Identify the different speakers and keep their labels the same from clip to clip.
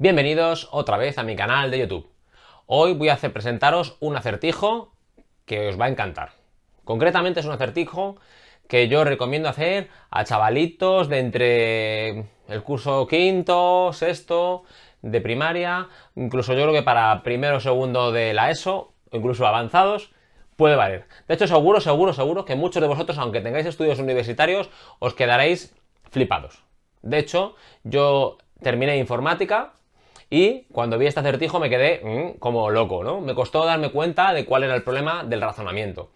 Speaker 1: Bienvenidos otra vez a mi canal de YouTube. Hoy voy a hacer presentaros un acertijo que os va a encantar. Concretamente es un acertijo que yo recomiendo hacer a chavalitos de entre el curso quinto, sexto, de primaria, incluso yo creo que para primero o segundo de la ESO, incluso avanzados, puede valer. De hecho, seguro, seguro, seguro que muchos de vosotros, aunque tengáis estudios universitarios, os quedaréis flipados. De hecho, yo terminé informática y cuando vi este acertijo me quedé mm, como loco, ¿no? Me costó darme cuenta de cuál era el problema del razonamiento.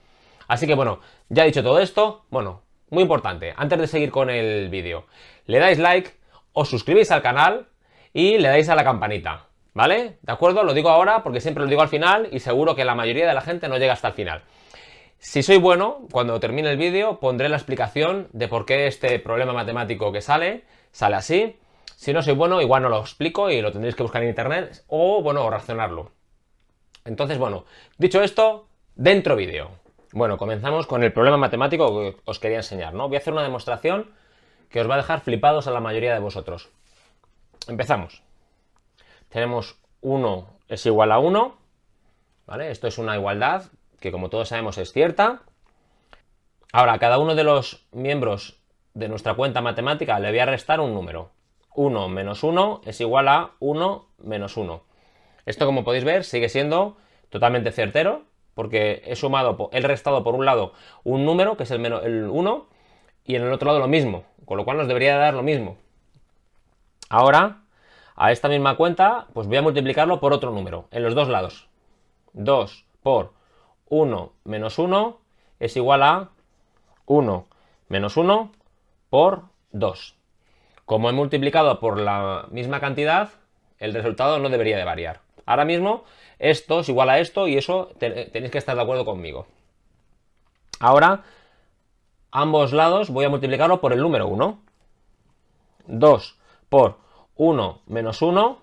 Speaker 1: Así que bueno, ya dicho todo esto, bueno, muy importante, antes de seguir con el vídeo, le dais like, os suscribís al canal y le dais a la campanita, ¿vale? ¿De acuerdo? Lo digo ahora porque siempre lo digo al final y seguro que la mayoría de la gente no llega hasta el final. Si soy bueno, cuando termine el vídeo pondré la explicación de por qué este problema matemático que sale, sale así, si no soy bueno, igual no lo explico y lo tendréis que buscar en internet o, bueno, o racionarlo. Entonces, bueno, dicho esto, dentro vídeo. Bueno, comenzamos con el problema matemático que os quería enseñar, ¿no? Voy a hacer una demostración que os va a dejar flipados a la mayoría de vosotros. Empezamos. Tenemos 1 es igual a 1, ¿vale? Esto es una igualdad que como todos sabemos es cierta. Ahora, a cada uno de los miembros de nuestra cuenta matemática le voy a restar un número. 1 menos 1 es igual a 1 menos 1. Esto, como podéis ver, sigue siendo totalmente certero, porque he sumado, he restado por un lado un número, que es el, el 1, y en el otro lado lo mismo, con lo cual nos debería dar lo mismo. Ahora, a esta misma cuenta, pues voy a multiplicarlo por otro número, en los dos lados. 2 por 1 menos 1 es igual a 1 menos 1 por 2. Como he multiplicado por la misma cantidad, el resultado no debería de variar. Ahora mismo esto es igual a esto y eso tenéis que estar de acuerdo conmigo. Ahora, ambos lados voy a multiplicarlo por el número 1. 2 por 1 menos 1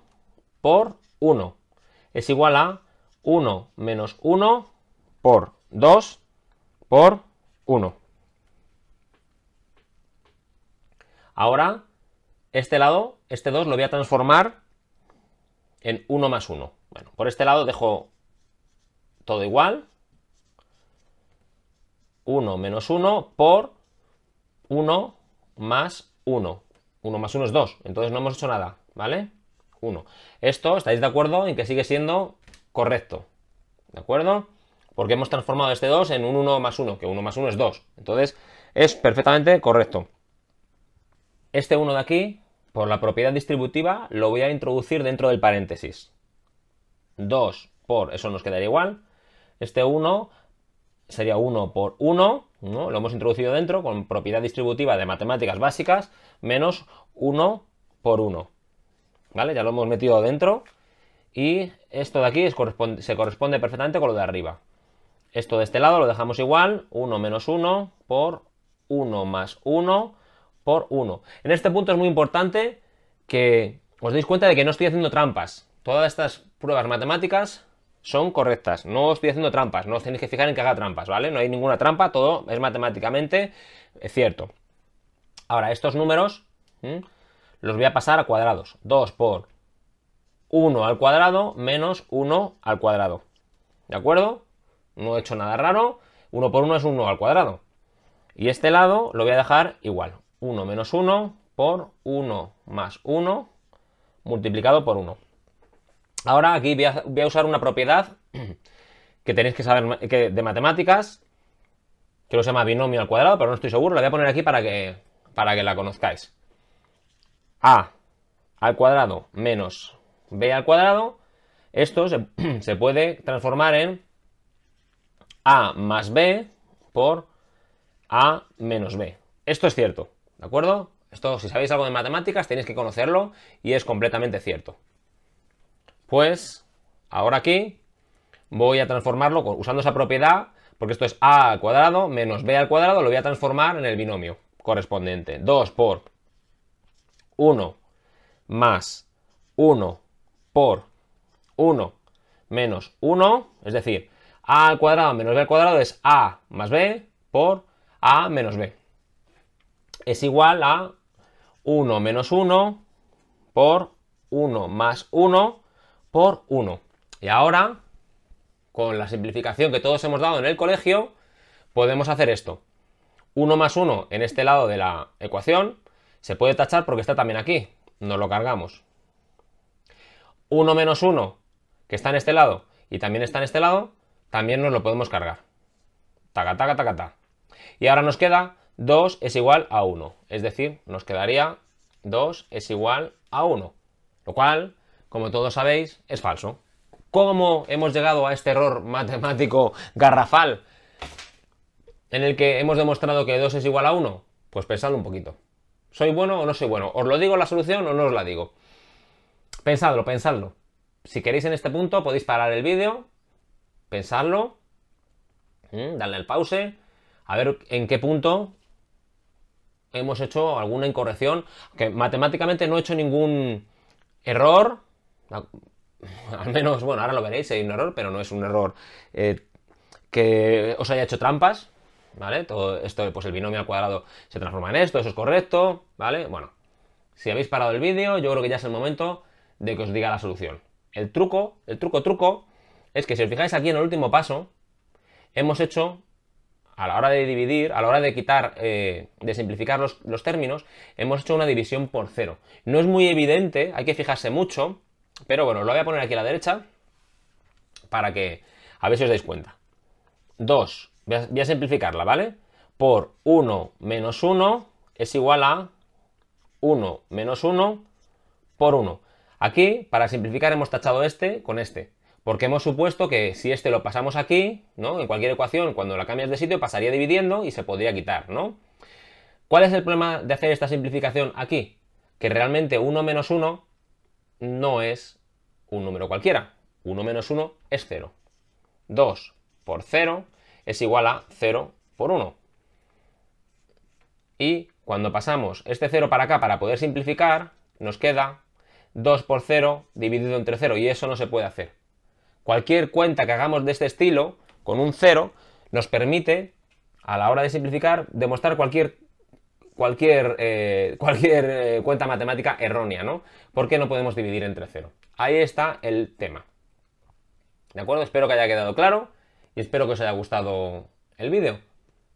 Speaker 1: por 1 es igual a 1 menos 1 por 2 por 1. Ahora este lado, este 2, lo voy a transformar en 1 más 1. Bueno, por este lado dejo todo igual. 1 menos 1 por 1 más 1. 1 más 1 es 2, entonces no hemos hecho nada, ¿vale? 1. Esto, ¿estáis de acuerdo en que sigue siendo correcto? ¿De acuerdo? Porque hemos transformado este 2 en un 1 más 1, que 1 más 1 es 2. Entonces, es perfectamente correcto este 1 de aquí, por la propiedad distributiva, lo voy a introducir dentro del paréntesis. 2 por, eso nos quedaría igual. Este 1 sería 1 por 1, ¿no? lo hemos introducido dentro con propiedad distributiva de matemáticas básicas, menos 1 por 1. ¿Vale? Ya lo hemos metido dentro y esto de aquí se corresponde perfectamente con lo de arriba. Esto de este lado lo dejamos igual, 1 menos 1 por 1 más 1 por 1. En este punto es muy importante que os deis cuenta de que no estoy haciendo trampas. Todas estas pruebas matemáticas son correctas. No estoy haciendo trampas, no os tenéis que fijar en que haga trampas, ¿vale? No hay ninguna trampa, todo es matemáticamente eh, cierto. Ahora, estos números los voy a pasar a cuadrados. 2 por 1 al cuadrado menos 1 al cuadrado. ¿De acuerdo? No he hecho nada raro. 1 por 1 es 1 al cuadrado. Y este lado lo voy a dejar igual. 1 menos 1 por 1 más 1 multiplicado por 1. Ahora aquí voy a, usar una propiedad que tenéis que saber de matemáticas, que lo se llama binomio al cuadrado, pero no estoy seguro, la voy a poner aquí para que, para que la conozcáis. A al cuadrado menos b al cuadrado, esto se, se puede transformar en a más b por a menos b. Esto es cierto. ¿De acuerdo? Esto, si sabéis algo de matemáticas, tenéis que conocerlo y es completamente cierto. Pues, ahora aquí voy a transformarlo usando esa propiedad, porque esto es a al cuadrado menos b al cuadrado, lo voy a transformar en el binomio correspondiente. 2 por 1 más 1 por 1 menos 1, es decir, a al cuadrado menos b al cuadrado es a más b por a menos b es igual a 1 menos 1 por 1 más 1 por 1. Y ahora, con la simplificación que todos hemos dado en el colegio, podemos hacer esto. 1 más 1 en este lado de la ecuación se puede tachar porque está también aquí. Nos lo cargamos. 1 menos 1, que está en este lado y también está en este lado, también nos lo podemos cargar. Taca, taca, taca, taca. Y ahora nos queda 2 es igual a 1. Es decir, nos quedaría 2 es igual a 1. Lo cual, como todos sabéis, es falso. ¿Cómo hemos llegado a este error matemático garrafal en el que hemos demostrado que 2 es igual a 1? Pues pensadlo un poquito. ¿Soy bueno o no soy bueno? ¿Os lo digo la solución o no os la digo? Pensadlo, pensadlo. Si queréis en este punto podéis parar el vídeo, pensadlo, darle el pause, a ver en qué punto hemos hecho alguna incorrección, que matemáticamente no he hecho ningún error, al menos, bueno, ahora lo veréis, hay un error, pero no es un error eh, que os haya hecho trampas, ¿vale? Todo esto, pues el binomio al cuadrado se transforma en esto, eso es correcto, ¿vale? Bueno, si habéis parado el vídeo, yo creo que ya es el momento de que os diga la solución. El truco, el truco, truco, es que si os fijáis aquí en el último paso, hemos hecho a la hora de dividir, a la hora de quitar, eh, de simplificar los, términos, hemos hecho una división por cero. No es muy evidente, hay que fijarse mucho, pero bueno, lo voy a poner aquí a la derecha para que a ver si os dais cuenta. 2, voy a, simplificarla, ¿vale? Por 1 menos 1 es igual a 1 menos 1 por 1. Aquí, para simplificar, hemos tachado este con este. Porque hemos supuesto que si este lo pasamos aquí, ¿no? En cualquier ecuación, cuando la cambias de sitio, pasaría dividiendo y se podría quitar, ¿no? ¿Cuál es el problema de hacer esta simplificación aquí? Que realmente 1 menos 1 no es un número cualquiera. 1 menos 1 es 0. 2 por 0 es igual a 0 por 1. Y cuando pasamos este 0 para acá para poder simplificar, nos queda 2 por 0 dividido entre 0 y eso no se puede hacer. Cualquier cuenta que hagamos de este estilo, con un 0, nos permite, a la hora de simplificar, demostrar cualquier, cualquier, eh, cualquier eh, cuenta matemática errónea, ¿no? Porque no podemos dividir entre 0. Ahí está el tema. ¿De acuerdo? Espero que haya quedado claro y espero que os haya gustado el vídeo.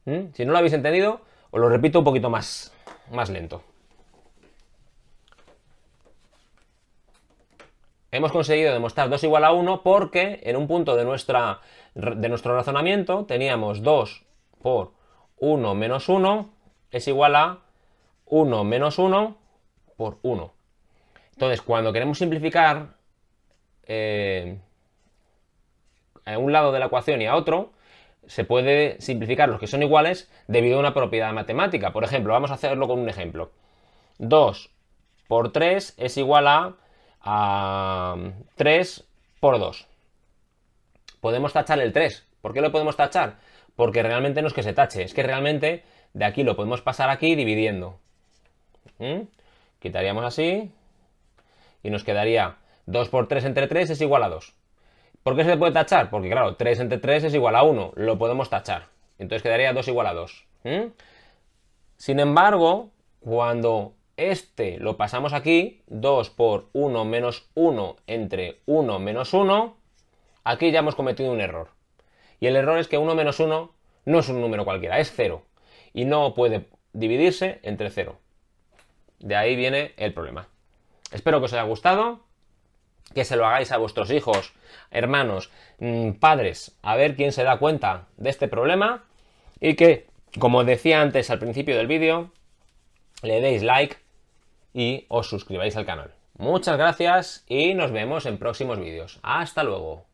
Speaker 1: ¿Mm? Si no lo habéis entendido, os lo repito un poquito más, más lento. hemos conseguido demostrar 2 igual a 1 porque en un punto de, nuestra, de nuestro razonamiento teníamos 2 por 1 menos 1 es igual a 1 menos 1 por 1. Entonces, cuando queremos simplificar eh, a un lado de la ecuación y a otro, se puede simplificar los que son iguales debido a una propiedad matemática. Por ejemplo, vamos a hacerlo con un ejemplo. 2 por 3 es igual a a 3 por 2. Podemos tachar el 3. ¿Por qué lo podemos tachar? Porque realmente no es que se tache, es que realmente de aquí lo podemos pasar aquí dividiendo. ¿Mm? Quitaríamos así y nos quedaría 2 por 3 entre 3 es igual a 2. ¿Por qué se puede tachar? Porque claro, 3 entre 3 es igual a 1, lo podemos tachar. Entonces quedaría 2 igual a 2. ¿Mm? Sin embargo, cuando este lo pasamos aquí, 2 por 1 menos 1 entre 1 menos 1. Aquí ya hemos cometido un error. Y el error es que 1 menos 1 no es un número cualquiera, es 0. Y no puede dividirse entre 0. De ahí viene el problema. Espero que os haya gustado, que se lo hagáis a vuestros hijos, hermanos, mm, padres, a ver quién se da cuenta de este problema y que, como decía antes al principio del vídeo, le deis like y os suscribáis al canal. Muchas gracias y nos vemos en próximos vídeos. Hasta luego.